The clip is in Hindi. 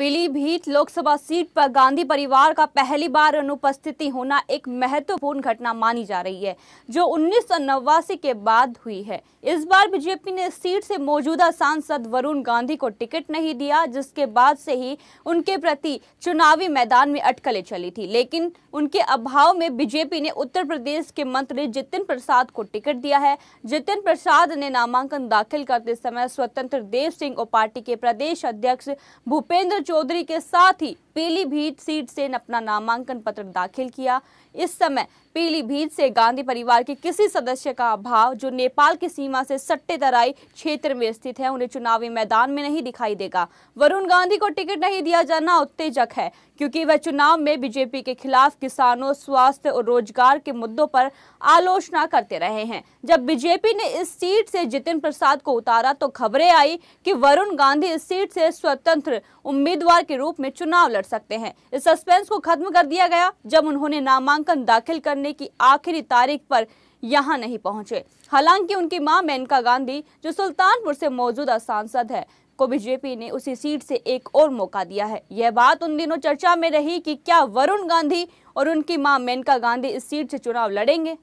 पीलीभीत लोकसभा सीट पर गांधी परिवार का पहली बार अनुपस्थिति होना एक महत्वपूर्ण घटना मानी जा रही है जो उन्नीस के बाद हुई है इस बार बीजेपी ने सीट से मौजूदा सांसद वरुण गांधी को टिकट नहीं दिया जिसके बाद से ही उनके प्रति चुनावी मैदान में अटकलें चली थी लेकिन उनके अभाव में बीजेपी ने उत्तर प्रदेश के मंत्री जितिन प्रसाद को टिकट दिया है जितिन प्रसाद ने नामांकन दाखिल करते समय स्वतंत्र देव सिंह और पार्टी के प्रदेश अध्यक्ष भूपेंद्र चौधरी के साथ ही पीलीभीत सीट से अपना नामांकन पत्र दाखिल किया इस समय पीलीभीत से गांधी परिवार के किसी सदस्य का अभाव जो नेपाल की सीमा से सट्टे तराई क्षेत्र में स्थित है उन्हें चुनावी मैदान में नहीं दिखाई देगा वरुण गांधी को टिकट नहीं दिया जाना उत्तेजक है क्योंकि वह चुनाव में बीजेपी के खिलाफ किसानों स्वास्थ्य और रोजगार के मुद्दों पर आलोचना करते रहे हैं जब बीजेपी ने इस सीट से जितिन प्रसाद को उतारा तो खबरें आई कि वरुण गांधी इस सीट से स्वतंत्र उम्मीद उम्मीदवार के रूप में चुनाव लड़ सकते हैं इस सस्पेंस को खत्म कर दिया गया जब उन्होंने नामांकन दाखिल करने की आखिरी तारीख पर यहाँ नहीं पहुंचे हालांकि उनकी मां मेनका गांधी जो सुल्तानपुर से मौजूदा सांसद है को बीजेपी ने उसी सीट से एक और मौका दिया है यह बात उन दिनों चर्चा में रही की क्या वरुण गांधी और उनकी माँ मेनका गांधी इस सीट से चुनाव लड़ेंगे